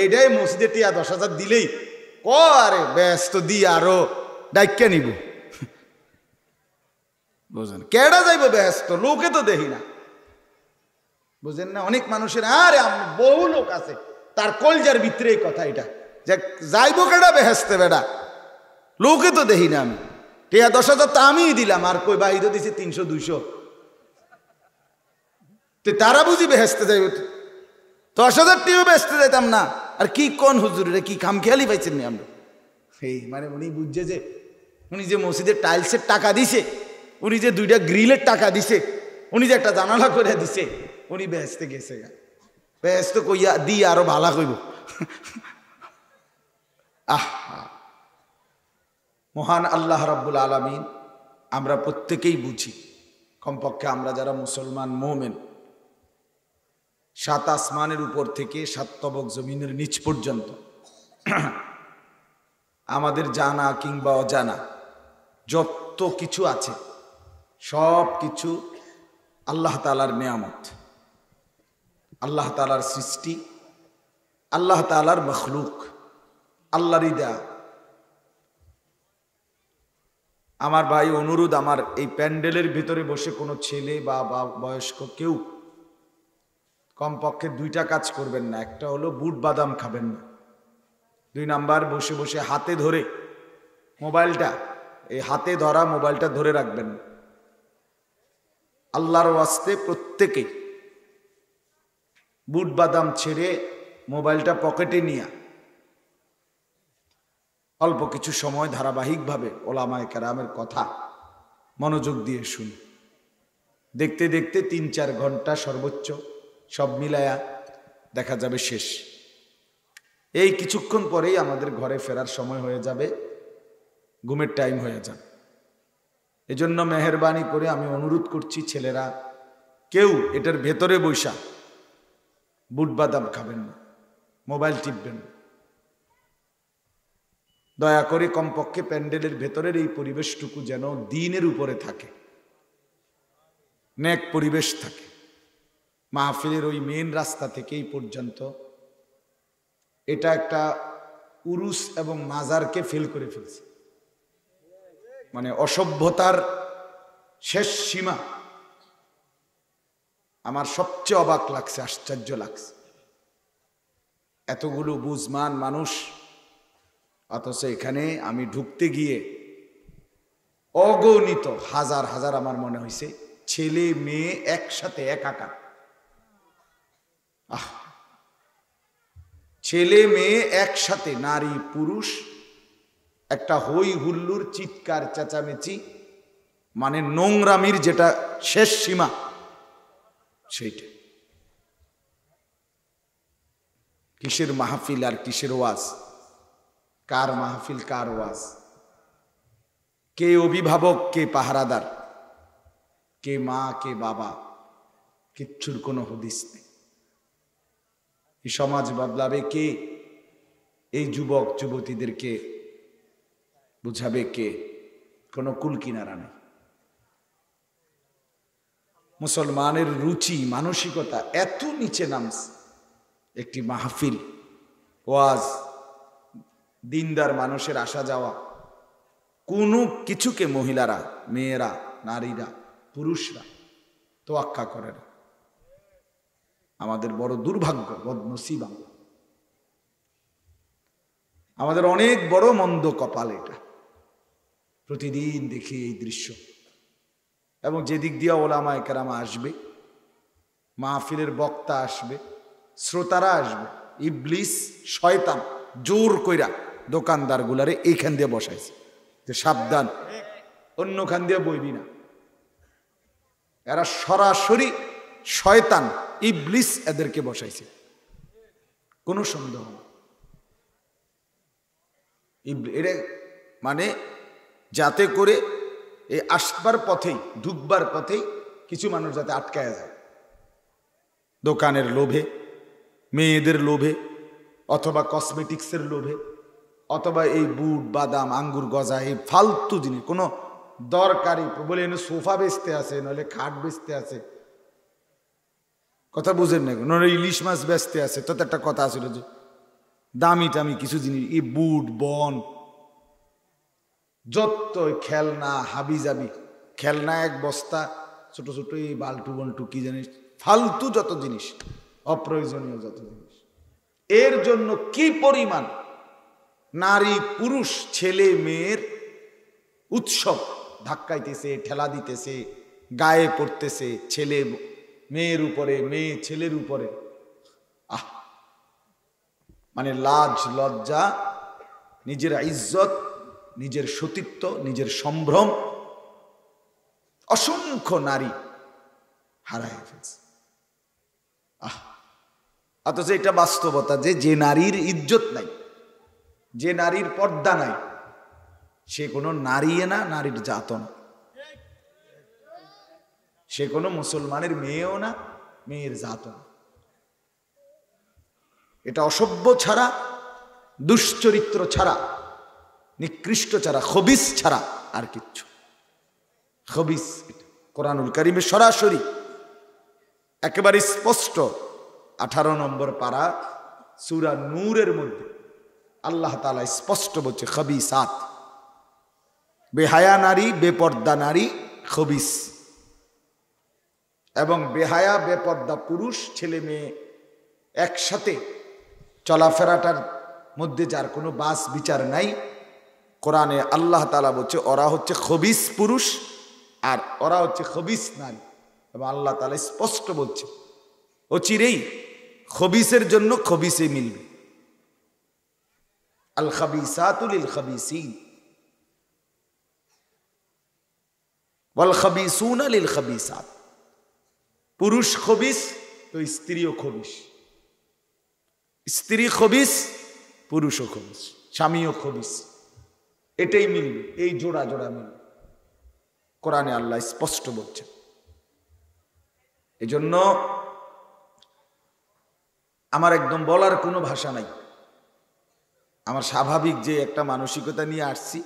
এইটাই মসজিদে টিয়া দশ হাজার দিলেই ক আরে ব্যস্ত দি আরো ডাইকে নিব বুঝেন কেডা যাইব ব্যস্ত লোকে তো দেখি না বুঝেন না অনেক মানুষের আরে বহু লোক আছে তার কলজার ভিতরে কথা এটা যে যাইব কেডা বেহেস্তে বেডা লোকে তো দেখি না আমি টিয়া দশ হাজার তো আমিই দিলাম আর কই বাহিত দিছে তিনশো দুইশো তারা বুঝি বেহেস্তে যাইব দশ হাজার টিও বেচতে যেতাম না আর কি কোন হুজুর কি খাম খেয়ালি পাইছেন নি আমরা সেই মানে উনি বুঝছে যে উনি যে মসজিদের টাইলসের টাকা দিছে উনি যে দুইটা গ্রিলের টাকা দিছে উনি যে একটা জানালা করে দিছে উনি ব্যস্ত গেছে গা ব্যস্ত কইয়া দি আরো ভালা কইব আহ মহান আল্লাহ রাব্বুল আলামিন আমরা প্রত্যেকেই বুঝি কমপক্ষে আমরা যারা মুসলমান মোমেন্ট সাত আসমানের উপর থেকে সাত তবক জমিনের নিচ পর্যন্ত আমাদের জানা কিংবা অজানা যত কিছু আছে সব কিছু আল্লাহ তালার নেয়ামত আল্লাহ তালার সৃষ্টি আল্লাহ তালার মখলুক আল্লাহ রিদা আমার ভাই অনুরোধ আমার এই প্যান্ডেলের ভিতরে বসে কোনো ছেলে বা বয়স্ক কেউ কমপক্ষে দুইটা কাজ করবেন না একটা হলো বুট বাদাম খাবেন না দুই নাম্বার বসে বসে হাতে ধরে মোবাইলটা এই হাতে ধরা মোবাইলটা ধরে রাখবেন আল্লাহর ওয়াস্তে প্রত্যেকে বুট বাদাম ছেড়ে মোবাইলটা পকেটে নিয়ে অল্প কিছু সময় ধারাবাহিকভাবে ওলামায় কেরামের কথা মনোযোগ দিয়ে শুনি দেখতে দেখতে তিন চার ঘন্টা সর্বোচ্চ সব মিলায়া দেখা যাবে শেষ এই কিছুক্ষণ পরেই আমাদের ঘরে ফেরার সময় হয়ে যাবে ঘুমের টাইম হয়ে যাবে এজন্য মেহরবানি করে আমি অনুরোধ করছি ছেলেরা কেউ এটার ভেতরে বৈশা বুট বাদাম খাবেন না মোবাইল টিপবেন না দয়া করে কমপক্ষে প্যান্ডেলের ভেতরের এই পরিবেশটুকু যেন দিনের উপরে থাকে নেক পরিবেশ থাকে মাহফিলের ওই মেন রাস্তা থেকেই পর্যন্ত এটা একটা উরুস এবং মাজারকে ফেল করে ফেলছে মানে অসভ্যতার শেষ সীমা আমার সবচেয়ে অবাক লাগছে আশ্চর্য লাগছে এতগুলো বুঝমান মানুষ অথচ এখানে আমি ঢুকতে গিয়ে অগণিত হাজার হাজার আমার মনে হয়েছে ছেলে মেয়ে একসাথে একাকার ছেলে মেয়ে একসাথে নারী পুরুষ একটা হই হুল্লুর চিৎকার চেঁচামেচি মানে নোংরামির যেটা শেষ সীমা সেইটা কিসের মাহফিল আর কিসের ওয়াজ কার মাহফিল কার ওয়াজ কে অভিভাবক কে পাহারাদার কে মা কে বাবা কিচ্ছুর কোনো হদিস নেই এই সমাজ বদলাবে কে এই যুবক যুবতীদেরকে বুঝাবে কে কোনো কুল কিনারা নেই মুসলমানের রুচি মানসিকতা এত নিচে নামছে একটি মাহফিল ওয়াজ দিনদার মানুষের আসা যাওয়া কোনো কিছুকে মহিলারা মেয়েরা নারীরা পুরুষরা তোয়াক্কা করে না আমাদের বড় দুর্ভাগ্য বদনসিব আমাদের অনেক বড় মন্দ কপাল এটা প্রতিদিন দেখি এই দৃশ্য এবং যেদিক দিয়ে ওলামায় একেরামা আসবে মাহফিলের বক্তা আসবে শ্রোতারা আসবে ইবলিস শয়তান জোর কইরা দোকানদারগুলারে এইখান দিয়ে বসাইছে যে সাবধান অন্যখান দিয়ে বইবি না এরা সরাসরি শয়তান ইবলিস এদেরকে বসাইছে কোনো সন্দেহ এটা মানে যাতে করে এই আসবার পথেই ঢুকবার পথেই কিছু মানুষ যাতে আটকায় যায় দোকানের লোভে মেয়েদের লোভে অথবা কসমেটিক্সের লোভে অথবা এই বুট বাদাম আঙ্গুর গজা এই ফালতু জিনিস কোনো দরকারি বলে এনে সোফা বেচতে আছে নইলে খাট বেচতে আছে কথা বুঝেন না নরে ইলিশ মাছ ব্যস্তে আছে তত একটা কথা আসিল যে দামি টামি কিছু জিনিস এই বুট বন যত খেলনা হাবি যাবি খেলনা এক বস্তা ছোট ছোট এই বাল্টু বল্টু কি জানিস ফালতু যত জিনিস অপ্রয়োজনীয় যত জিনিস এর জন্য কি পরিমাণ নারী পুরুষ ছেলে মেয়ের উৎসব ধাক্কাইতেছে ঠেলা দিতেছে গায়ে পড়তেছে ছেলে মেয়ের উপরে মেয়ে ছেলের উপরে আহ মানে লাজ লজ্জা নিজের ইজ্জত নিজের সতীত্ব নিজের সম্ভ্রম অসংখ্য নারী হারায় ফেলছে আহ অথচ এটা বাস্তবতা যে যে নারীর ইজ্জত নাই যে নারীর পর্দা নাই সে কোনো নারী না নারীর জাতন না সে কোনো মুসলমানের মেয়েও না মেয়ের জাতও এটা অসভ্য ছাড়া দুশ্চরিত্র ছাড়া নিকৃষ্ট ছাড়া খবিস ছাড়া আর কিচ্ছু খবিস কোরআনুল করিমে সরাসরি একেবারে স্পষ্ট আঠারো নম্বর পাড়া সুরা নূরের মধ্যে আল্লাহ তালা স্পষ্ট বলছে আত বেহায়া নারী বেপর্দা নারী খবিস এবং বেহায়া বেপর্দা পুরুষ ছেলে মেয়ে একসাথে চলাফেরাটার মধ্যে যার কোনো বাস বিচার নাই কোরআনে আল্লাহ তালা বলছে ওরা হচ্ছে খবিস পুরুষ আর ওরা হচ্ছে খবিস নারী এবং আল্লাহ তালা স্পষ্ট বলছে ও চিরেই খবিসের জন্য খবিসে মিলবে আল খাবিসাতুল ইল খাবিসিন ওয়াল খাবিসুন আল ইল খাবিসাত পুরুষ খবিস তো স্ত্রীও খবিস স্ত্রী খবিস পুরুষও খবিস স্বামীও খবিস এটাই মিলবে এই জোড়া জোড়া মিলবে কোরআনে আল্লাহ স্পষ্ট এই এজন্য আমার একদম বলার কোনো ভাষা নাই আমার স্বাভাবিক যে একটা মানসিকতা নিয়ে আসছি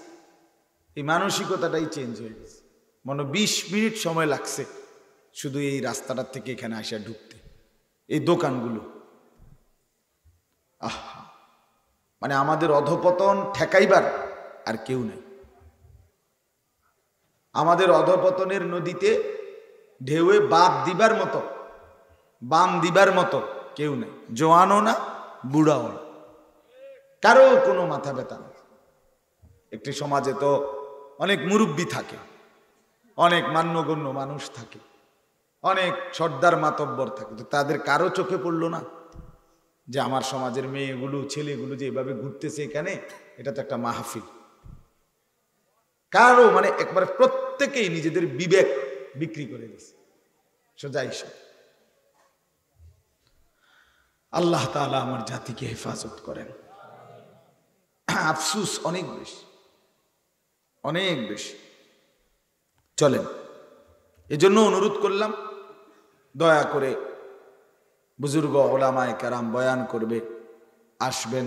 এই মানসিকতাটাই চেঞ্জ হয়ে গেছে মনে বিশ মিনিট সময় লাগছে শুধু এই রাস্তাটার থেকে এখানে আসা ঢুকতে এই দোকানগুলো আহা মানে আমাদের অধপতন ঠেকাইবার আর কেউ নেই আমাদের অধপতনের নদীতে ঢেউয়ে বাপ দিবার মতো বাম দিবার মতো কেউ নেই জোয়ানও না বুড়াও না কারো কোনো মাথা ব্যথা নেই একটি সমাজে তো অনেক মুরব্বী থাকে অনেক মান্যগণ্য মানুষ থাকে অনেক সর্দার মাতব্বর থাকে তো তাদের কারো চোখে পড়লো না যে আমার সমাজের মেয়েগুলো ছেলেগুলো যে এভাবে ঘুরতেছে এখানে এটা তো একটা মাহফিল কারো মানে একবারে প্রত্যেকেই নিজেদের বিবেক বিক্রি করে দিয়েছে সোজা সব আল্লাহ তালা আমার জাতিকে হেফাজত করেন আফসুস অনেক বেশি অনেক বেশি চলেন এজন্য অনুরোধ করলাম দয়া করে বুজুর্গ ওলামায় কারাম বয়ান করবে আসবেন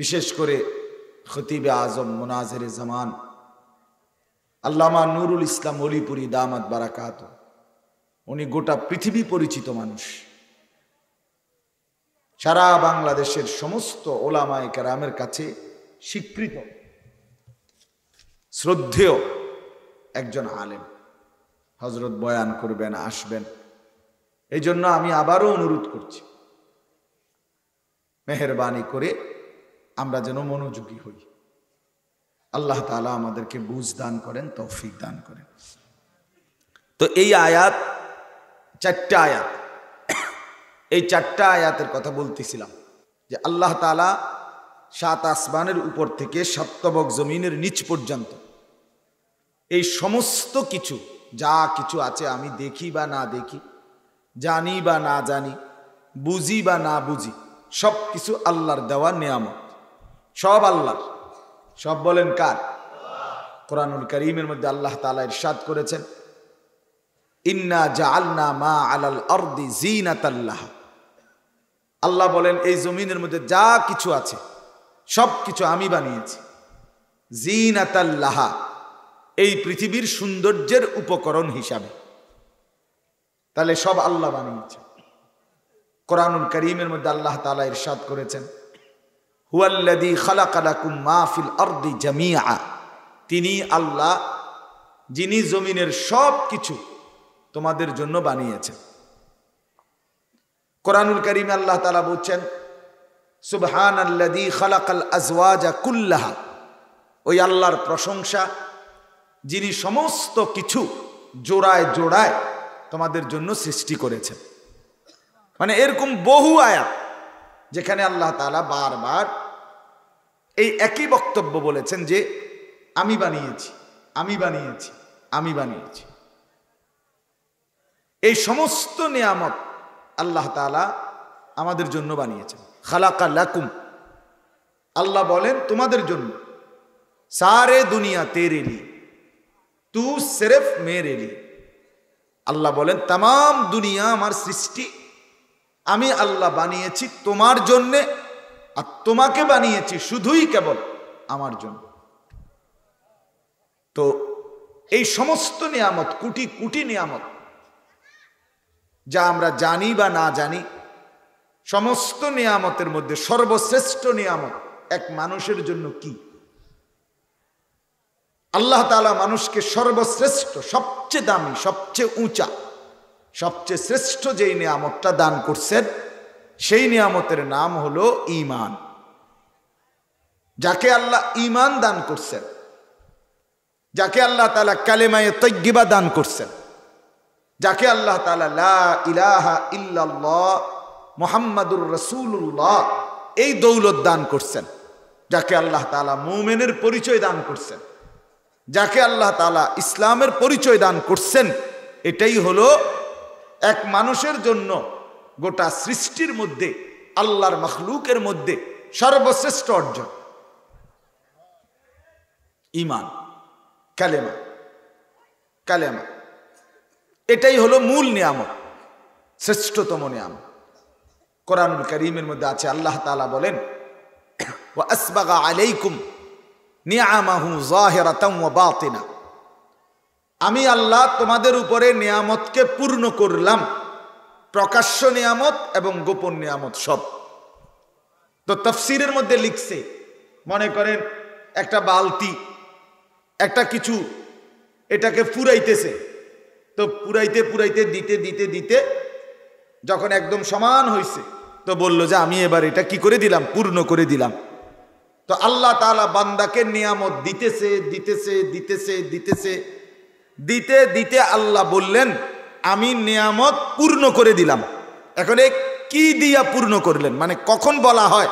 বিশেষ করে খতিবে আজম মোনাজের জামান আল্লামা নুরুল ইসলাম অলিপুরি দামাত বারাকাত উনি গোটা পৃথিবী পরিচিত মানুষ সারা বাংলাদেশের সমস্ত ওলামায় কারামের কাছে স্বীকৃত শ্রদ্ধেয় একজন আলেম হজরত বয়ান করবেন আসবেন এই জন্য আমি আবারও অনুরোধ করছি মেহরবানি করে আমরা যেন মনোযোগী হই আল্লাহ তালা আমাদেরকে বুঝ দান করেন তৌফিক দান করেন তো এই আয়াত চারটা আয়াত এই চারটা আয়াতের কথা বলতেছিলাম যে আল্লাহ তালা সাত আসমানের উপর থেকে সপ্তবক জমিনের নিচ পর্যন্ত এই সমস্ত কিছু যা কিছু আছে আমি দেখি বা না দেখি জানি বা না জানি বুঝি বা না বুঝি সব কিছু আল্লাহর দেওয়া নিয়ামত সব আল্লাহর সব বলেন কার কোরআনুল করিমের মধ্যে আল্লাহ তালা ইরশাদ করেছেন ইন্না যা আল্না মা আলাল অর্দি জিনাত আল্লাহ আল্লাহ বলেন এই জমিনের মধ্যে যা কিছু আছে সব কিছু আমি বানিয়েছি জিনাত আল্লাহা এই পৃথিবীর সৌন্দর্যের উপকরণ হিসাবে তাহলে সব আল্লাহ বানিয়েছে কোরআনুল করিমের মধ্যে আল্লাহ তালা ইরশাদ করেছেন মাহফিল জামিয়া তিনি আল্লাহ যিনি জমিনের সব কিছু তোমাদের জন্য বানিয়েছেন কোরআনুল করিম আল্লাহ তালা বলছেন সুবহান আল্লাদি খালাকাল আজওয়াজা কুল্লাহা ওই আল্লাহর প্রশংসা যিনি সমস্ত কিছু জোড়ায় জোড়ায় তোমাদের জন্য সৃষ্টি করেছেন মানে এরকম বহু আয়াত যেখানে আল্লাহ তালা বারবার এই একই বক্তব্য বলেছেন যে আমি বানিয়েছি আমি বানিয়েছি আমি বানিয়েছি এই সমস্ত নিয়ামত আল্লাহ তালা আমাদের জন্য বানিয়েছেন খালাকা লাকুম আল্লাহ বলেন তোমাদের জন্য সারে দুনিয়া তেরে তু সেরেফ মেয়ের এলি আল্লাহ বলেন তাম দুনিয়া আমার সৃষ্টি আমি আল্লাহ বানিয়েছি তোমার জন্যে আর তোমাকে বানিয়েছি শুধুই কেবল আমার জন্য তো এই সমস্ত নিয়ামত কুটি কুটি নিয়ামত যা আমরা জানি বা না জানি সমস্ত নিয়ামতের মধ্যে সর্বশ্রেষ্ঠ নিয়ামত এক মানুষের জন্য কি আল্লাহ তালা মানুষকে সর্বশ্রেষ্ঠ সবচেয়ে দামি সবচেয়ে উঁচা সবচেয়ে শ্রেষ্ঠ যেই নিয়ামতটা দান করছেন সেই নিয়ামতের নাম হল ইমান যাকে আল্লাহ ইমান দান করছেন যাকে আল্লাহ তালা কালেমায় তৈগিবা দান করছেন যাকে আল্লাহ তালা লা ইলাহা ইল্লাল্লাহ মোহাম্মদুর রসুল্লাহ এই দৌলত দান করছেন যাকে আল্লাহ তালা মৌমেনের পরিচয় দান করছেন যাকে আল্লাহ তালা ইসলামের পরিচয় দান করছেন এটাই হলো এক মানুষের জন্য গোটা সৃষ্টির মধ্যে আল্লাহর মখলুকের মধ্যে সর্বশ্রেষ্ঠ অর্জন ইমান কালেমা কালেমা এটাই হলো মূল নিয়ামক শ্রেষ্ঠতম নিয়ামক কোরআন করিমের মধ্যে আছে আল্লাহ তালা বলেন ও আসবাগা আলাইকুম আমি আল্লাহ তোমাদের উপরে নিয়ামতকে পূর্ণ করলাম প্রকাশ্য নিয়ামত এবং গোপন নিয়ামত সব তো তফসিরের মধ্যে লিখছে মনে করেন একটা বালতি একটা কিছু এটাকে পুরাইতেছে তো পুরাইতে পুরাইতে দিতে দিতে দিতে যখন একদম সমান হয়েছে তো বলল যে আমি এবার এটা কি করে দিলাম পূর্ণ করে দিলাম তো আল্লাহ তালা বান্দাকে নিয়ামত দিতেছে দিতেছে দিতেছে দিতেছে দিতে দিতে আল্লাহ বললেন আমি নিয়ামত পূর্ণ করে দিলাম এখন এ কি দিয়া পূর্ণ করলেন মানে কখন বলা হয়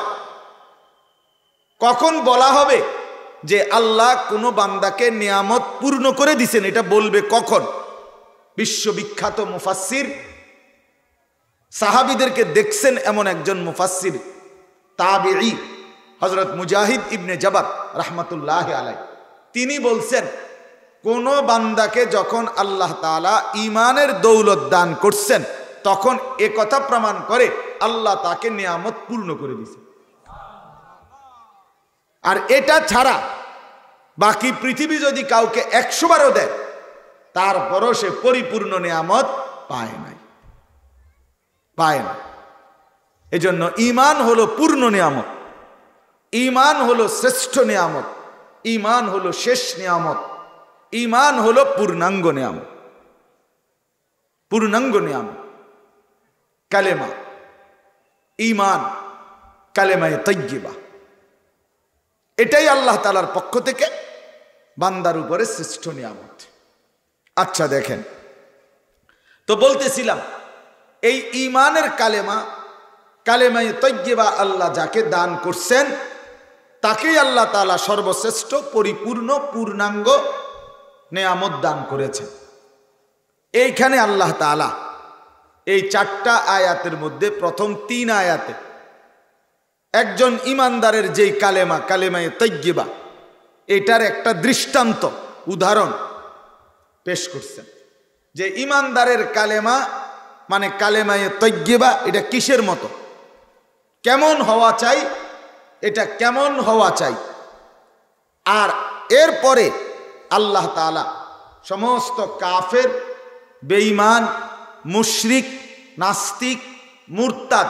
কখন বলা হবে যে আল্লাহ কোনো বান্দাকে নিয়ামত পূর্ণ করে দিছেন এটা বলবে কখন বিশ্ববিখ্যাত মুফাসির সাহাবিদেরকে দেখছেন এমন একজন মুফাসির তাবেরি হজরত মুজাহিদ ইবনে জবাব রহমতুল্লাহ আলাই তিনি বলছেন কোন বান্দাকে যখন আল্লাহ তালা ইমানের দৌলত দান করছেন তখন এ কথা প্রমাণ করে আল্লাহ তাকে নিয়ামত পূর্ণ করে দিছে আর এটা ছাড়া বাকি পৃথিবী যদি কাউকে একশোবারও দেয় তারপরও সে পরিপূর্ণ নিয়ামত পায় নাই পায় না এজন্য ইমান হলো পূর্ণ নিয়ামত ইমান হলো শ্রেষ্ঠ নিয়ামত ইমান হলো শেষ নিয়ামত ইমান হলো পূর্ণাঙ্গ নিয়াম পূর্ণাঙ্গ নিয়াম কালেমা ইমান কালেমায় তৈবা এটাই আল্লাহ তালার পক্ষ থেকে বান্দার উপরে শ্রেষ্ঠ নিয়ামত আচ্ছা দেখেন তো বলতেছিলাম এই ইমানের কালেমা কালেমায় তৈবা আল্লাহ যাকে দান করছেন তাকেই আল্লাহ তালা সর্বশ্রেষ্ঠ পরিপূর্ণ পূর্ণাঙ্গ নেয়ামত দান করেছেন এইখানে আল্লাহ তালা এই চারটা আয়াতের মধ্যে প্রথম তিন আয়াতে একজন ইমানদারের যেই কালেমা কালেমায় তৈজ্ঞেবা এটার একটা দৃষ্টান্ত উদাহরণ পেশ করছেন যে ইমানদারের কালেমা মানে কালেমায় তৈজ্ঞেবা এটা কিসের মতো কেমন হওয়া চাই এটা কেমন হওয়া চাই আর এরপরে আল্লাহ তালা সমস্ত কাফের বেঈমান মুশরিক নাস্তিক মুরতাদ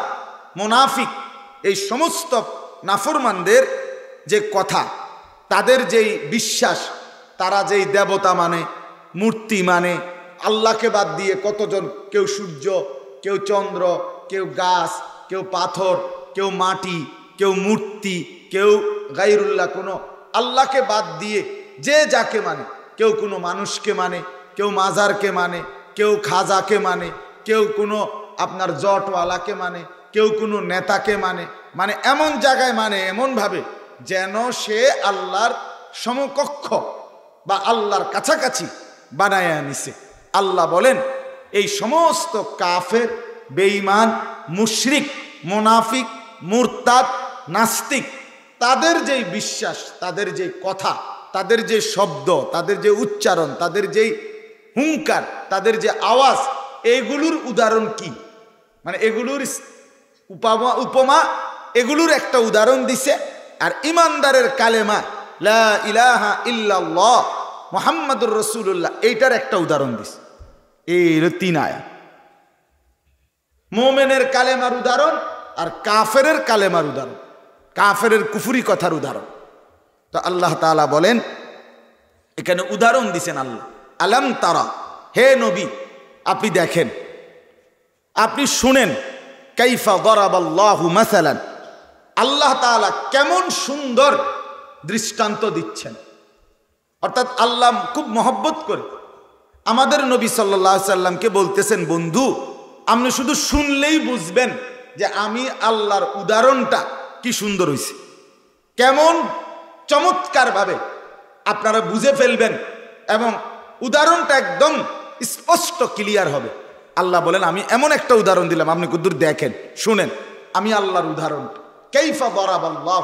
মোনাফিক এই সমস্ত নাফরমানদের যে কথা তাদের যেই বিশ্বাস তারা যেই দেবতা মানে মূর্তি মানে আল্লাহকে বাদ দিয়ে কতজন কেউ সূর্য কেউ চন্দ্র কেউ গাছ কেউ পাথর কেউ মাটি কেউ মূর্তি কেউ গাইরুল্লাহ কোনো আল্লাহকে বাদ দিয়ে যে যাকে মানে কেউ কোনো মানুষকে মানে কেউ মাজারকে মানে কেউ খাজাকে মানে কেউ কোনো আপনার জটওয়ালাকে মানে কেউ কোনো নেতাকে মানে মানে এমন জায়গায় মানে এমনভাবে যেন সে আল্লাহর সমকক্ষ বা আল্লাহর কাছাকাছি বানায় আনিছে আল্লাহ বলেন এই সমস্ত কাফের বেঈমান মুশরিক মোনাফিক মুরতাদ নাস্তিক তাদের যেই বিশ্বাস তাদের যেই কথা তাদের যে শব্দ তাদের যে উচ্চারণ তাদের যেই হুঙ্কার তাদের যে আওয়াজ এগুলোর উদাহরণ কি মানে এগুলোর উপমা উপমা এগুলোর একটা উদাহরণ দিছে আর ইমানদারের কালেমা লা ইলাহা ইল্লাল্লাহ মোহাম্মদুর রসুল্লাহ এইটার একটা উদাহরণ দিছে এই তিন আয়া মোমেনের কালেমার উদাহরণ আর কাফেরের কালেমার উদাহরণ কাফেরের কুফুরি কথার উদাহরণ তো আল্লাহ তালা বলেন এখানে উদাহরণ দিছেন আল্লাহ আলম তারা হে নবী আপনি দেখেন আপনি শুনেন কাইফা গরাবাল্লাহু মাসালান আল্লাহ তালা কেমন সুন্দর দৃষ্টান্ত দিচ্ছেন অর্থাৎ আল্লাহ খুব মহব্বত করে আমাদের নবী সাল্লাহ সাল্লামকে বলতেছেন বন্ধু আপনি শুধু শুনলেই বুঝবেন যে আমি আল্লাহর উদাহরণটা কি সুন্দর হয়েছে কেমন চমৎকারভাবে আপনারা বুঝে ফেলবেন এবং উদাহরণটা একদম স্পষ্ট ক্লিয়ার হবে আল্লাহ বলেন আমি এমন একটা উদাহরণ দিলাম আপনি কুদ্দুর দেখেন শুনেন আমি আল্লাহর উদাহরণ কেইফা বরাব আল্লাহ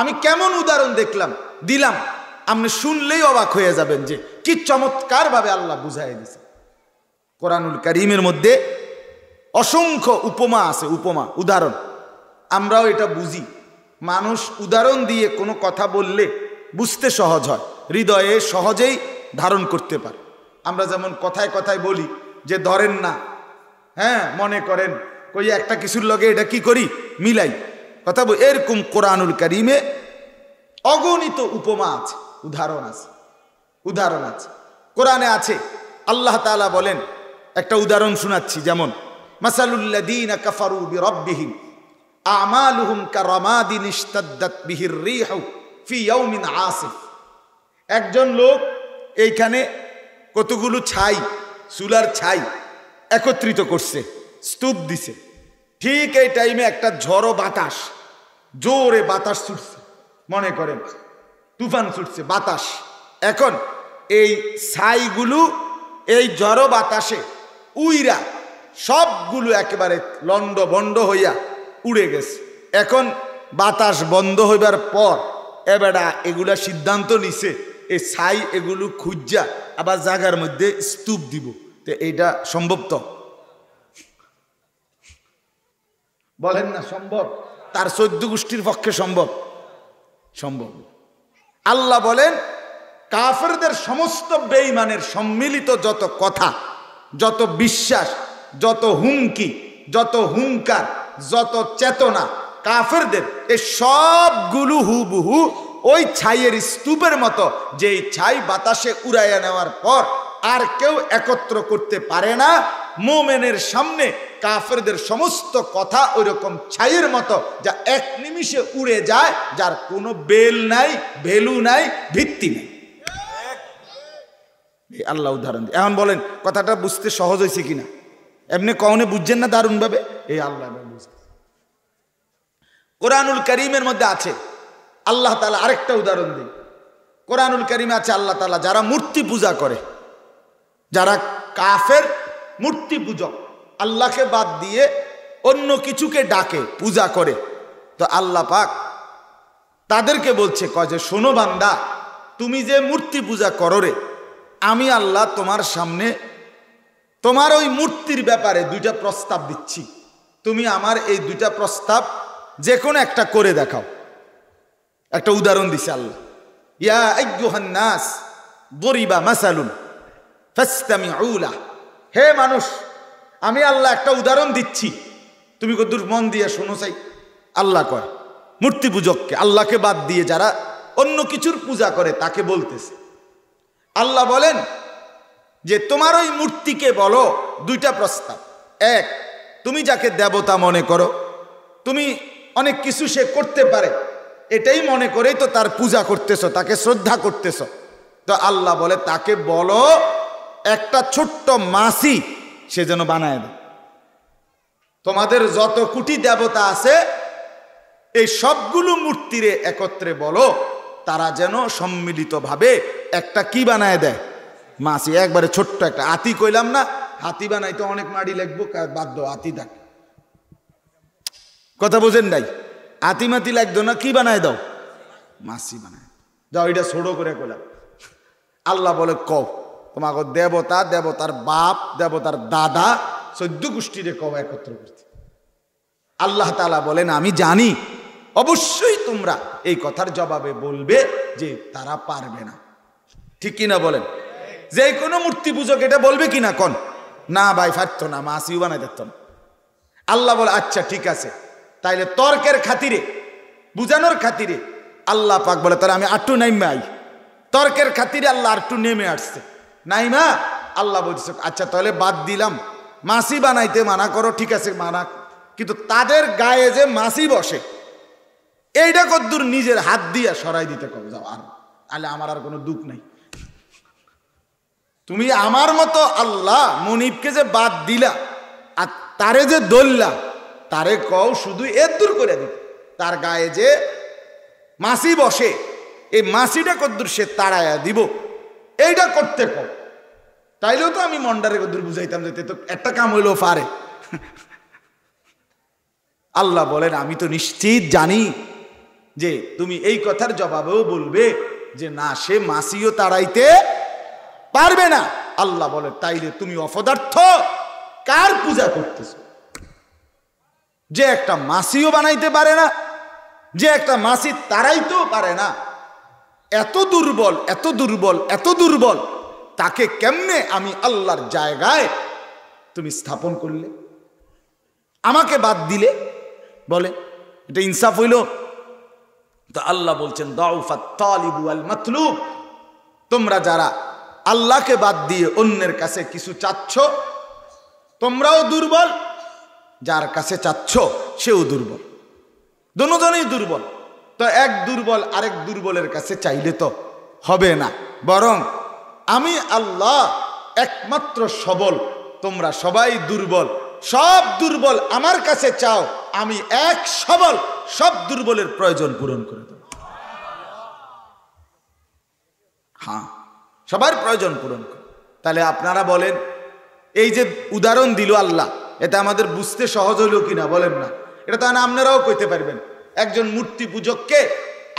আমি কেমন উদাহরণ দেখলাম দিলাম আপনি শুনলেই অবাক হয়ে যাবেন যে কি চমৎকারভাবে আল্লাহ বুঝাই দিছে কোরআনুল করিমের মধ্যে অসংখ্য উপমা আছে উপমা উদাহরণ আমরাও এটা বুঝি মানুষ উদাহরণ দিয়ে কোনো কথা বললে বুঝতে সহজ হয় হৃদয়ে সহজেই ধারণ করতে পারে আমরা যেমন কথায় কথায় বলি যে ধরেন না হ্যাঁ মনে করেন কই একটা কিছুর লগে এটা কি করি মিলাই কথা বল এরকম কোরআনুল কারিমে অগণিত উপমা আছে উদাহরণ আছে উদাহরণ আছে কোরআনে আছে আল্লাহ তালা বলেন একটা উদাহরণ শোনাচ্ছি যেমন মাসালুল্লাদিন কাফারু রব্বিহীন একজন লোক এইখানে কতগুলো ছাই চুলার ছাই একত্রিত করছে স্তূপ দিছে ঠিক এই টাইমে একটা ঝড়ো বাতাস জোরে বাতাস ছুটছে মনে করেন তুফান ছুটছে বাতাস এখন এই ছাইগুলো এই ঝড়ো বাতাসে উইরা সবগুলো একেবারে লন্ড বন্ড হইয়া উড়ে গেছে এখন বাতাস বন্ধ হইবার পর এবেড়া এগুলা সিদ্ধান্ত নিছে এই ছাই এগুলো খুঁজা আবার জাগার মধ্যে স্তূপ দিব তো এইটা সম্ভব তো বলেন না সম্ভব তার চৈদ্য গোষ্ঠীর পক্ষে সম্ভব সম্ভব আল্লাহ বলেন কাফেরদের সমস্ত বেইমানের সম্মিলিত যত কথা যত বিশ্বাস যত হুমকি যত হুঙ্কার যত চেতনা কাফেরদের এ সবগুলো হুবহু ওই ছাইয়ের স্তূপের মতো যেই ছাই বাতাসে উড়াইয়া নেওয়ার পর আর কেউ একত্র করতে পারে না মোমেনের সামনে কাফেরদের সমস্ত কথা ওই রকম ছাইয়ের মতো যা এক নিমিষে উড়ে যায় যার কোনো বেল নাই ভেলু নাই ভিত্তি নাই আল্লাহ উদাহরণ এখন বলেন কথাটা বুঝতে সহজ হয়েছে কিনা এমনি কওনে বুঝছেন না দারুণ ভাবে এই আল্লাহ কোরআনুল করিমের মধ্যে আছে আল্লাহ তালা আরেকটা উদাহরণ দিই কোরআনুল করিমে আছে আল্লাহ তালা যারা মূর্তি পূজা করে যারা কাফের মূর্তি পূজক আল্লাহকে বাদ দিয়ে অন্য কিছুকে ডাকে পূজা করে তো আল্লাহ পাক তাদেরকে বলছে কয় যে শোনো বান্দা তুমি যে মূর্তি পূজা করো রে আমি আল্লাহ তোমার সামনে তোমার ওই মূর্তির ব্যাপারে দুইটা প্রস্তাব দিচ্ছি তুমি আমার এই দুইটা প্রস্তাব যে কোনো একটা করে দেখাও একটা উদাহরণ দিছে আল্লাহ ইয়া নাস গরিবা মাসালুন ফাস্তামি আউলা হে মানুষ আমি আল্লাহ একটা উদাহরণ দিচ্ছি তুমি কদ্দুর মন দিয়ে শোনো চাই আল্লাহ কয় মূর্তি পূজককে আল্লাহকে বাদ দিয়ে যারা অন্য কিছুর পূজা করে তাকে বলতেছে আল্লাহ বলেন যে তোমার ওই মূর্তিকে বলো দুইটা প্রস্তাব এক তুমি যাকে দেবতা মনে করো তুমি অনেক কিছু সে করতে পারে এটাই মনে করেই তো তার পূজা করতেছ তাকে শ্রদ্ধা করতেছ তো আল্লাহ বলে তাকে বলো একটা ছোট্ট মাসি সে যেন বানায় দেয় তোমাদের যত কুটি দেবতা আছে এই সবগুলো মূর্তিরে একত্রে বলো তারা যেন সম্মিলিতভাবে একটা কি বানায় দেয় মাসি একবারে ছোট্ট একটা হাতি কইলাম না হাতি বানাই তো অনেক মাড়ি লাগবো বাধ্য আতি দেখ কথা বোঝেন নাই আতি মাতি লাগতো না কি বানায় দাও মাসি বানায় দাও এটা ছোট করে কইলাম আল্লাহ বলে ক তোমাকে দেবতা দেবতার বাপ দেবতার দাদা সদ্য গোষ্ঠীরে ক একত্র করতে আল্লাহ তালা বলেন আমি জানি অবশ্যই তোমরা এই কথার জবাবে বলবে যে তারা পারবে না ঠিক কিনা বলেন যে কোনো মূর্তি পুজো এটা বলবে কি না কন না ভাই পারত না মাসিও বানাই পারত না আল্লাহ বলে আচ্ছা ঠিক আছে তাইলে তর্কের খাতিরে বুঝানোর খাতিরে আল্লাহ পাক বলে তারা আমি আটটু নাইমে আই তর্কের খাতিরে আল্লাহ আটটু নেমে আসছে নাইমা আল্লাহ বলছিস আচ্ছা তাহলে বাদ দিলাম মাসি বানাইতে মানা করো ঠিক আছে মানা কিন্তু তাদের গায়ে যে মাসি বসে এইটা কদ্দুর নিজের হাত দিয়া সরাই দিতে কবে যাও আর তাহলে আমার আর কোনো দুঃখ নাই তুমি আমার মতো আল্লাহ মনিবকে যে বাদ দিলা আর তারে যে দললা তারে কও শুধু এর দূর করে দিতে তার গায়ে যে মাসি বসে এই মাসিটা কদ্দুর সে তাড়াইয়া দিব এইটা করতে কো তাইলেও তো আমি মন্ডারে কদ্দুর বুঝাইতাম যে তো একটা কাম হইলো পারে আল্লাহ বলেন আমি তো নিশ্চিত জানি যে তুমি এই কথার জবাবেও বলবে যে না সে মাসিও তাড়াইতে পারবে না আল্লাহ বলে তাইলে তুমি অপদার্থ কার পূজা করতেছ যে একটা মাসিও বানাইতে পারে না যে একটা মাসি তারাইতেও পারে না এত দুর্বল এত দুর্বল এত দুর্বল তাকে কেমনে আমি আল্লাহর জায়গায় তুমি স্থাপন করলে আমাকে বাদ দিলে বলে এটা ইনসাফ হইল তো আল্লাহ বলছেন দাউফা তালিবু আল মাতলুব তোমরা যারা আল্লাহকে বাদ দিয়ে অন্যের কাছে কিছু চাচ্ছ তোমরাও দুর্বল যার কাছে চাচ্ছ সেও দুর্বল দুজনেই দুর্বল তো এক দুর্বল আরেক দুর্বলের কাছে চাইলে তো হবে না বরং আমি আল্লাহ একমাত্র সবল তোমরা সবাই দুর্বল সব দুর্বল আমার কাছে চাও আমি এক সবল সব দুর্বলের প্রয়োজন পূরণ করে দেব হ্যাঁ সবার প্রয়োজন পূরণ করে তাহলে আপনারা বলেন এই যে উদাহরণ দিল আল্লাহ এটা আমাদের বুঝতে সহজ হইল কিনা বলেন না এটা তাহলে আপনারাও কইতে পারবেন একজন মূর্তি পূজককে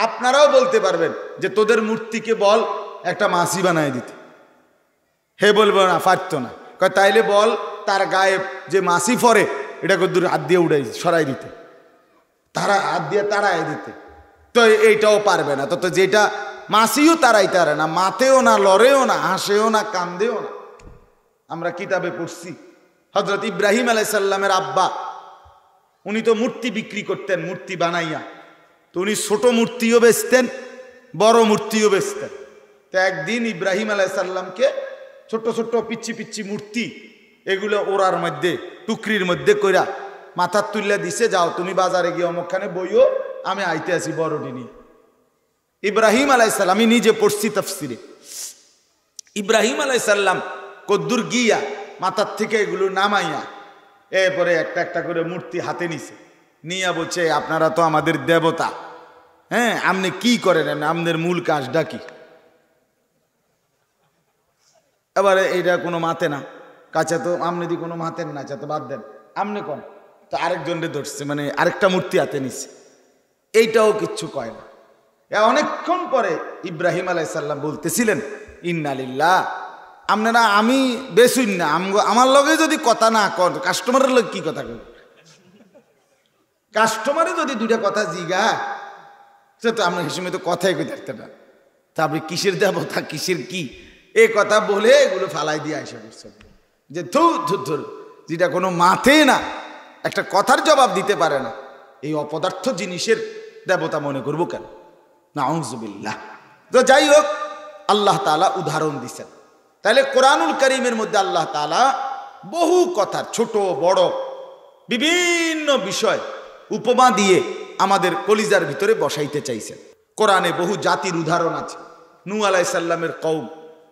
আপনারাও বলতে পারবেন যে তোদের মূর্তিকে বল একটা মাসি বানায় দিতে হে বলবো না ফারত না তাইলে বল তার গায়ে যে মাসি ফরে এটা দূর হাত দিয়ে উড়াই সরাই দিতে তারা হাত দিয়ে তাড়ায় দিতে তো এইটাও পারবে না তো যেটা মাসিও তারাই তারে না মাতেও না লড়েও না হাসেও না কান্দেও না আমরা কিতাবে পড়ছি হজরত ইব্রাহিম আলাইসাল্লামের আব্বা উনি তো মূর্তি বিক্রি করতেন মূর্তি বানাইয়া তো উনি ছোট মূর্তিও বেচতেন বড় মূর্তিও বেচতেন তো একদিন ইব্রাহিম আলাইসাল্লামকে ছোট্ট ছোট্ট পিচ্ছি পিচ্ছি মূর্তি এগুলো ওরার মধ্যে টুকরির মধ্যে কইরা মাথার তুললে দিছে যাও তুমি বাজারে গিয়ে অমুকখানে বইও আমি আইতে আছি বড়ডি নিয়ে ইব্রাহিম আলাইসাল্লাম আমি নিজে পড়ছি তাফসিরে ইব্রাহিম আলাইসাল্লাম কদ্দুর গিয়া মাথার থেকে এগুলো নামাইয়া এরপরে একটা একটা করে মূর্তি হাতে নিছে নিয়ে বলছে আপনারা তো আমাদের দেবতা হ্যাঁ আপনি কি করেন আপনাদের মূল কাজ ডাকি এবারে এটা কোনো মাতে না কাছে তো আপনি যদি কোনো মাতেন না চাতে আচ্ছা বাদ দেন আপনি কন তো আরেকজনরে ধরছে মানে আরেকটা মূর্তি হাতে নিছে এইটাও কিচ্ছু কয় না অনেকক্ষণ পরে ইব্রাহিম আলাইসাল্লাম বলতেছিলেন ইন্নালিল্লা আপনারা আমি বেসুন না আমার লগে যদি কথা না কর কাস্টমারের লগে কি কথা কর কাস্টমারে যদি দুটা কথা জিগা সে তো আমরা হিসেবে তো কথাই কই থাকতে না তা আপনি কিসের দেবতা কিসের কি এ কথা বলে এগুলো ফালাই দিয়ে আসে করছে যে ধুর ধুর ধুর যেটা কোনো মাথে না একটা কথার জবাব দিতে পারে না এই অপদার্থ জিনিসের দেবতা মনে করবো কেন নাউজুবিল্লাহ তো যাই হোক আল্লাহ তালা উদাহরণ দিচ্ছেন তাহলে কোরআনুল করিমের মধ্যে আল্লাহ তালা বহু কথা ছোট বড় বিভিন্ন বিষয় উপমা দিয়ে আমাদের কলিজার ভিতরে বসাইতে চাইছেন কোরআনে বহু জাতির উদাহরণ আছে নু আলাইসাল্লামের কৌম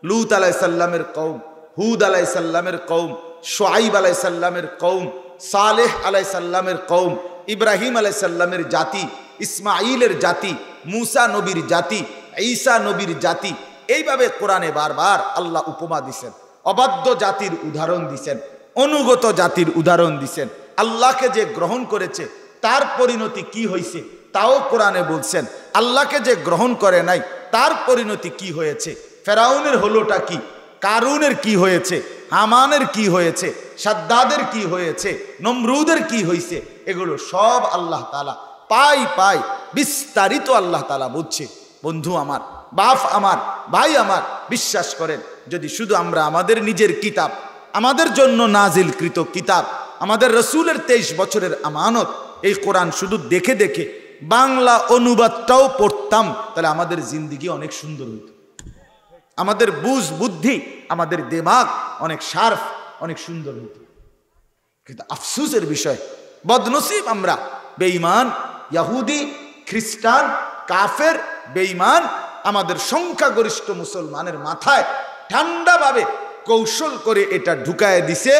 লুত আলাইসাল্লামের কৌম হুদ আলাইসাল্লামের কৌম সোয়াইব আলাইসাল্লামের কৌম সালেহ আলাইসাল্লামের কৌম ইব্রাহিম আলাইসাল্লামের জাতি ইসমাইলের জাতি মুসা নবীর জাতি ঈসা নবীর জাতি এইভাবে কোরআনে বারবার আল্লাহ উপমা দিছেন অবাধ্য জাতির উদাহরণ দিছেন অনুগত জাতির উদাহরণ দিছেন আল্লাহকে যে গ্রহণ করেছে তার পরিণতি কি হয়েছে তাও কোরআনে বলছেন আল্লাহকে যে গ্রহণ করে নাই তার পরিণতি কি হয়েছে ফেরাউনের হলোটা কি কারুনের কি হয়েছে হামানের কি হয়েছে সাদ্দাদের কি হয়েছে নমরুদের কি হয়েছে এগুলো সব আল্লাহ তালা পাই পাই বিস্তারিত আল্লাহ তালা বুঝছে বন্ধু আমার বাপ আমার ভাই আমার বিশ্বাস করেন যদি শুধু আমরা আমাদের নিজের কিতাব আমাদের জন্য নাজিলকৃত কিতাব আমাদের রসুলের তেইশ বছরের আমানত এই কোরআন শুধু দেখে দেখে বাংলা অনুবাদটাও পড়তাম তাহলে আমাদের জিন্দিগি অনেক সুন্দর হইত আমাদের বুঝ বুদ্ধি আমাদের দেমাগ অনেক সার্ফ অনেক সুন্দর হইত কিন্তু আফসুসের বিষয় বদনসিব আমরা বেঈমান ইহুদি খ্রিস্টান কাফের বেঈমান আমাদের সংখ্যাগরিষ্ঠ মুসলমানের মাথায় ঠান্ডাভাবে কৌশল করে এটা ঢুকায় দিছে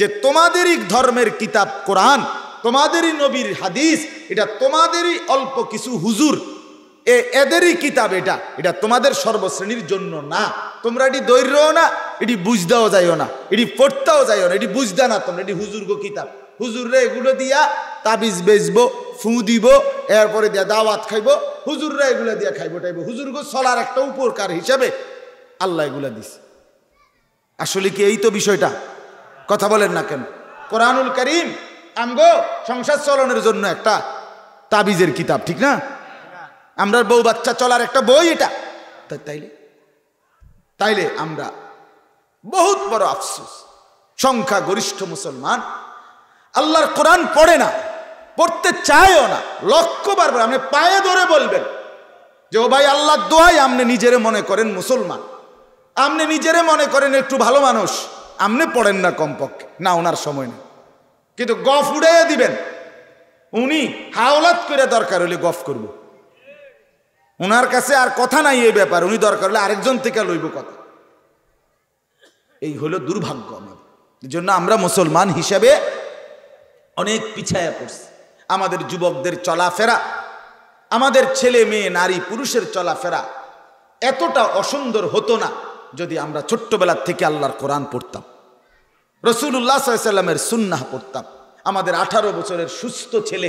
যে তোমাদেরই ধর্মের কিতাব কোরআন তোমাদেরই নবীর হাদিস এটা তোমাদেরই অল্প কিছু হুজুর এ এদেরই কিতাব এটা এটা তোমাদের সর্বশ্রেণীর জন্য না তোমরা এটি দৈর্যও না এটি বুঝতেও যাইও না এটি পড়তেও যাইও না এটি বুঝতে না তোমরা এটি গো কিতাব হুজুর রে এগুলো দিয়া তাবিজ বেচবো ফু দিব এরপরে দিয়া দাওয়াত খাইব হুজুররা এগুলো দিয়া খাইব টাইব গো চলার একটা উপকার হিসাবে আল্লাহ এগুলা দিস আসলে কি এই তো বিষয়টা কথা বলেন না কেন কোরআনুল করিম আমগো সংসার চলনের জন্য একটা তাবিজের কিতাব ঠিক না আমরা বউ বাচ্চা চলার একটা বই এটা তাইলে তাইলে আমরা বহুত বড় আফসোস সংখ্যা গরিষ্ঠ মুসলমান আল্লাহর কোরআন পড়ে না পড়তে চায়ও না লক্ষ্য বারবার আপনি পায়ে ধরে বলবেন যে ও ভাই আল্লাহ দোয়াই আপনি নিজেরে মনে করেন মুসলমান আপনি নিজেরে মনে করেন একটু ভালো মানুষ আপনি পড়েন না কমপক্ষে না ওনার সময় নেই কিন্তু গফ উড়াইয়া দিবেন উনি হাওলাত করে দরকার হলে গফ করব ওনার কাছে আর কথা নাই এই ব্যাপার উনি দরকার হলে আরেকজন থেকে লইব কথা এই হলো দুর্ভাগ্য আমাদের জন্য আমরা মুসলমান হিসাবে অনেক পিছায়া পড়ছি আমাদের যুবকদের চলাফেরা আমাদের ছেলে মেয়ে নারী পুরুষের চলাফেরা এতটা অসুন্দর হতো না যদি আমরা ছোট্টবেলার থেকে আল্লাহর কোরআন পড়তাম রসুল্লাহ সাল্লামের সুন্নাহ পড়তাম আমাদের আঠারো বছরের সুস্থ ছেলে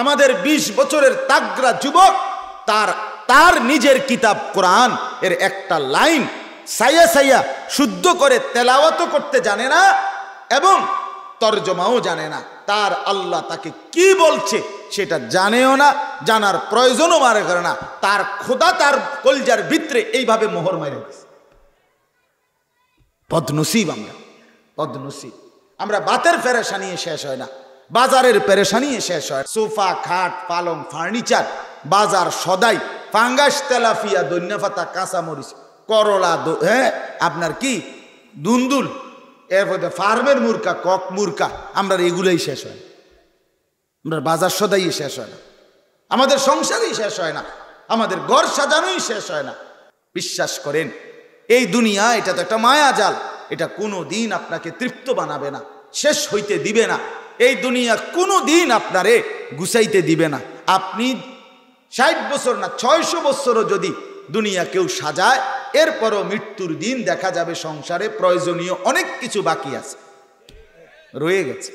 আমাদের ২০ বছরের তাগরা যুবক তার তার নিজের কিতাব কোরআন এর একটা লাইন সাইয়া সাইয়া শুদ্ধ করে তেলাওয়াত করতে জানে না এবং তর্জমাও জানে না তার আল্লাহ তাকে কি বলছে সেটা জানেও না জানার প্রয়োজনও মারে করে না তার খোদা তার কলজার ভিতরে এইভাবে মোহর মারে গেছে পদ্মসিব আমরা পদ্মসিব আমরা বাতের পেরেশানিয়ে শেষ হয় না বাজারের পেরেশানিয়ে শেষ হয় সোফা খাট পালং ফার্নিচার বাজার সদাই ফাঙ্গাস তেলাফিয়া দৈন্যফাতা কাঁচামরিচ করলা হ্যাঁ আপনার কি দুন্দুল এরপর ফার্মের মুরকা কক মুরকা আমরা এগুলোই শেষ হয় আমরা বাজার সদাই শেষ হয় না আমাদের সংসারই শেষ হয় না আমাদের ঘর সাজানোই শেষ হয় না বিশ্বাস করেন এই দুনিয়া এটা তো একটা মায়া জাল এটা কোনো দিন আপনাকে তৃপ্ত বানাবে না শেষ হইতে দিবে না এই দুনিয়া কোনো দিন আপনারে গুছাইতে দিবে না আপনি ষাট বছর না ছয়শো বছরও যদি দুনিয়া কেউ সাজায় এরপরও মৃত্যুর দিন দেখা যাবে সংসারে প্রয়োজনীয় অনেক কিছু বাকি আছে রয়ে গেছে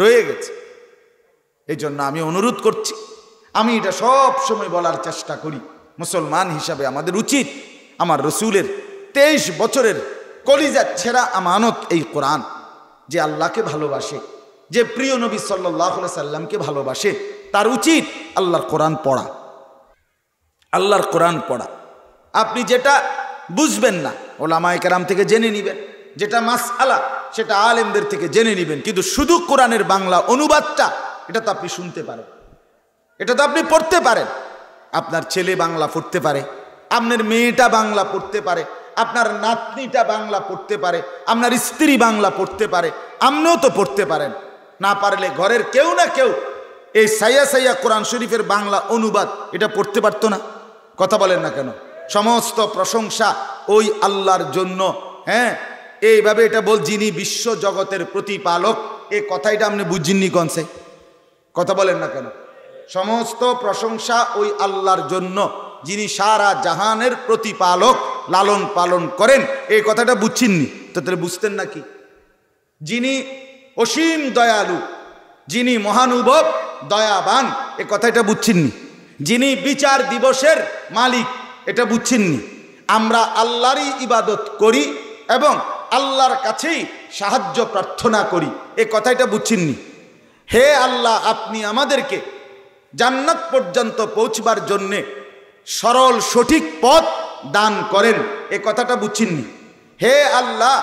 রয়ে গেছে এই জন্য আমি অনুরোধ করছি আমি এটা সব সময় বলার চেষ্টা করি মুসলমান হিসাবে আমাদের উচিত আমার রসুলের তেইশ বছরের কলিজার ছেঁড়া আমানত এই কোরআন যে আল্লাহকে ভালোবাসে যে প্রিয় নবী সাল্লাহ সাল্লামকে ভালোবাসে তার উচিত আল্লাহর কোরআন পড়া আল্লাহর কোরআন পড়া আপনি যেটা বুঝবেন না ওলামায় কেরাম থেকে জেনে নেবেন যেটা মাস আলা সেটা আলেমদের থেকে জেনে নিবেন কিন্তু শুধু কোরআনের বাংলা অনুবাদটা এটা তো আপনি শুনতে পারেন এটা তো আপনি পড়তে পারেন আপনার ছেলে বাংলা পড়তে পারে আপনার মেয়েটা বাংলা পড়তে পারে আপনার নাতনিটা বাংলা পড়তে পারে আপনার স্ত্রী বাংলা পড়তে পারে আপনিও তো পড়তে পারেন না পারলে ঘরের কেউ না কেউ এই সাইয়া সাইয়া কোরআন শরীফের বাংলা অনুবাদ এটা পড়তে পারতো না কথা বলেন না কেন সমস্ত প্রশংসা ওই আল্লাহর জন্য হ্যাঁ এইভাবে এটা বল যিনি বিশ্ব জগতের প্রতিপালক এ কথাইটা আপনি বুঝিনি কনসে কথা বলেন না কেন সমস্ত প্রশংসা ওই আল্লাহর জন্য যিনি সারা জাহানের প্রতিপালক লালন পালন করেন এই কথাটা বুঝছেননি তো তাহলে বুঝতেন নাকি যিনি অসীম দয়ালু যিনি মহানুভব দয়াবান এ কথাটা বুঝছেননি যিনি বিচার দিবসের মালিক এটা বুঝছেননি আমরা আল্লাহরই ইবাদত করি এবং আল্লাহর কাছেই সাহায্য প্রার্থনা করি এ কথা এটা বুঝছেননি হে আল্লাহ আপনি আমাদেরকে জান্নাত পর্যন্ত পৌঁছবার জন্যে সরল সঠিক পথ দান করেন এ কথাটা বুঝছেননি হে আল্লাহ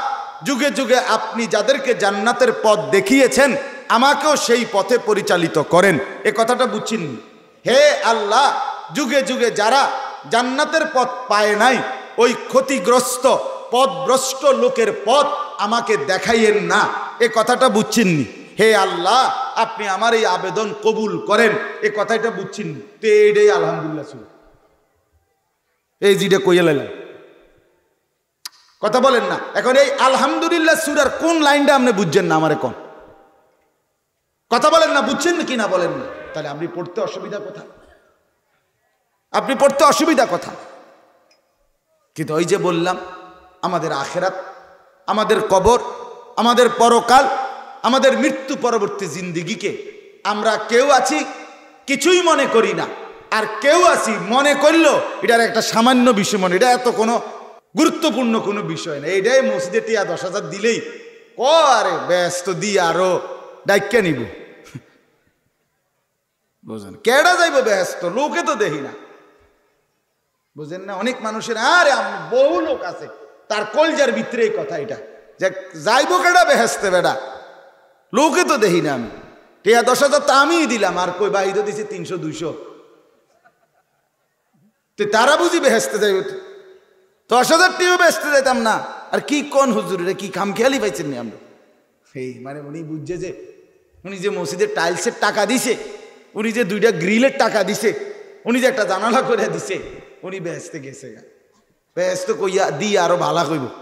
যুগে যুগে আপনি যাদেরকে জান্নাতের পথ দেখিয়েছেন আমাকেও সেই পথে পরিচালিত করেন এ কথাটা বুঝছেননি হে আল্লাহ যুগে যুগে যারা জান্নাতের পথ পায় নাই ওই ক্ষতিগ্রস্ত পথভ্রষ্ট লোকের পথ আমাকে দেখাইয়েন না এ কথাটা বুঝছেননি হে আল্লাহ আপনি আমার এই আবেদন কবুল করেন এ কথাটা বুঝছেননি তো আলহামদুলিল্লাহ ছিল এই জিডে কইয়া লাইলাম কথা বলেন না এখন এই আলহামদুলিল্লাহ সুরার কোন লাইনটা আপনি বুঝছেন না আমার এখন কথা বলেন না বুঝছেন কি না বলেন না তাহলে আপনি পড়তে অসুবিধা কোথায় আপনি পড়তে অসুবিধা কথা কিন্তু ওই যে বললাম আমাদের আখেরাত আমাদের কবর আমাদের পরকাল আমাদের মৃত্যু পরবর্তী জিন্দিগিকে আমরা কেউ আছি কিছুই মনে করি না আর কেউ আছি মনে করলো এটার একটা সামান্য বিষয় মনে এটা এত কোনো গুরুত্বপূর্ণ কোনো বিষয় না এটাই মসজিদে টিয়া দশ হাজার দিলেই ক আরে ব্যস্ত দি আরো ডাইকা নিব বুঝলেন কেডা যাইব ব্যস্ত লোকে তো দেখি না বুঝেন না অনেক মানুষের আরে বহু লোক আছে তার কলজার ভিতরে কথা এটা যে যাইব কেডা বেহেস্তে বেডা লোকে তো দেখি না আমি টিয়া দশ হাজার তো আমিই দিলাম আর কই বাহির দিছে তিনশো দুইশো তো তারা বুঝি বেহেস্তে যাইব দশ হাজার টিও বেহেস্তে যাইতাম না আর কি কোন হুজুর এটা কি খেয়ালি পাইছেন না আমরা সেই মানে উনি বুঝছে যে উনি যে মসজিদের টাইলসের টাকা দিছে উনি যে দুইটা গ্রিলের টাকা দিছে উনি যে একটা জানালা করে দিছে উনি ব্যস্তে গেছে গা ব্যস্ত কইয়া দি আরো ভালা কইব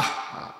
আহ